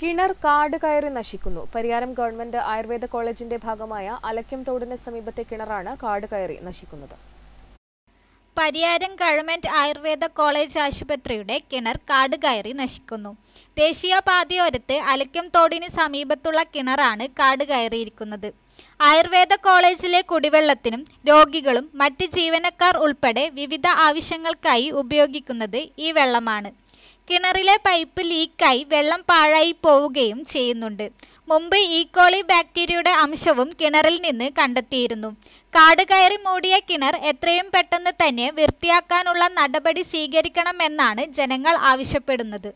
കിണർ കാട് കയറി നശിക്കുന്നു പരിയാരം ഗവൺമെന്റ് ആയുർവേദ കോളേജിന്റെ ഭാഗമായ അലക്കം തോടിന് സമീപത്തെ കിണറാണ് കാട് കയറി നശിക്കുന്നത് പരിയാരം ഗവൺമെന്റ് ആയുർവേദ കോളേജ് ആശുപത്രിയുടെ കിണർ കാട് കയറി നശിക്കുന്നു ദേശീയപാതയോരത്ത് അലക്കം തോടിന് സമീപത്തുള്ള കിണറാണ് കാട് കയറിയിരിക്കുന്നത് ആയുർവേദ കോളേജിലെ കുടിവെള്ളത്തിനും രോഗികളും മറ്റ് ജീവനക്കാർ ഉൾപ്പെടെ വിവിധ ആവശ്യങ്ങൾക്കായി ഉപയോഗിക്കുന്നത് ഈ വെള്ളമാണ് കിണറിലെ പൈപ്പ് ലീക്കായി വെള്ളം പാഴായി പോവുകയും ചെയ്യുന്നുണ്ട് മുമ്പ് ഈക്കോളി e. ബാക്ടീരിയയുടെ അംശവും കിണറിൽ നിന്ന് കണ്ടെത്തിയിരുന്നു കാട് കയറി മൂടിയ കിണർ എത്രയും പെട്ടെന്ന് തന്നെ വൃത്തിയാക്കാനുള്ള നടപടി സ്വീകരിക്കണമെന്നാണ് ജനങ്ങൾ ആവശ്യപ്പെടുന്നത്